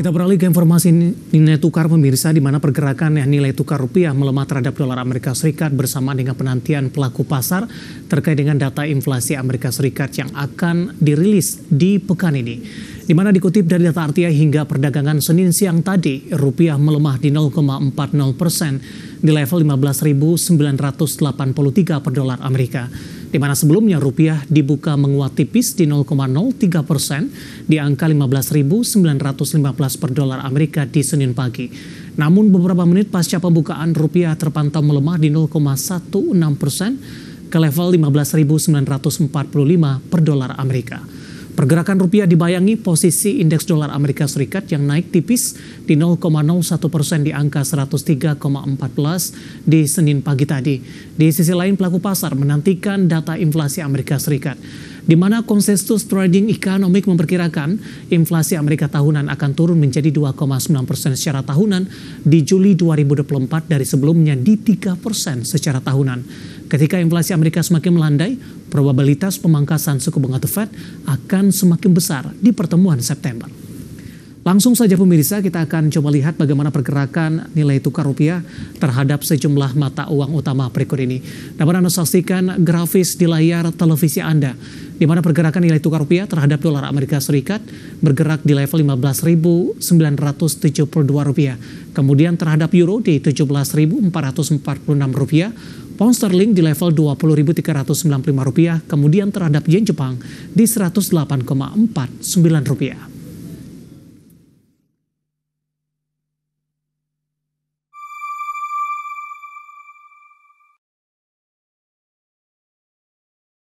Kita beralih ke informasi nilai tukar pemirsa di mana pergerakan ya, nilai tukar rupiah melemah terhadap dolar Amerika Serikat bersama dengan penantian pelaku pasar terkait dengan data inflasi Amerika Serikat yang akan dirilis di pekan ini. Di mana dikutip dari data RTI hingga perdagangan Senin siang tadi, rupiah melemah di 0,40 persen di level 15.983 per dolar Amerika di mana sebelumnya rupiah dibuka menguat tipis di 0,03 persen di angka 15.915 per dolar Amerika di Senin pagi. Namun beberapa menit pasca pembukaan rupiah terpantau melemah di 0,16 persen ke level 15.945 per dolar Amerika. Pergerakan rupiah dibayangi posisi indeks dolar Amerika Serikat yang naik tipis di 0,01 persen di angka 103,14 di Senin pagi tadi. Di sisi lain pelaku pasar menantikan data inflasi Amerika Serikat di mana konsensus trading ekonomik memperkirakan inflasi Amerika tahunan akan turun menjadi 2,9 persen secara tahunan di Juli 2024 dari sebelumnya di 3 persen secara tahunan. Ketika inflasi Amerika semakin melandai, probabilitas pemangkasan suku bunga The Fed akan semakin besar di pertemuan September. Langsung saja pemirsa, kita akan coba lihat bagaimana pergerakan nilai tukar rupiah terhadap sejumlah mata uang utama berikut ini. Dapat Anda saksikan grafis di layar televisi Anda di mana pergerakan nilai tukar rupiah terhadap dolar Amerika Serikat bergerak di level 15.972 rupiah. Kemudian terhadap euro di 17.446 rupiah, pound sterling di level 20.395 rupiah, kemudian terhadap yen Jepang di 108,49 rupiah.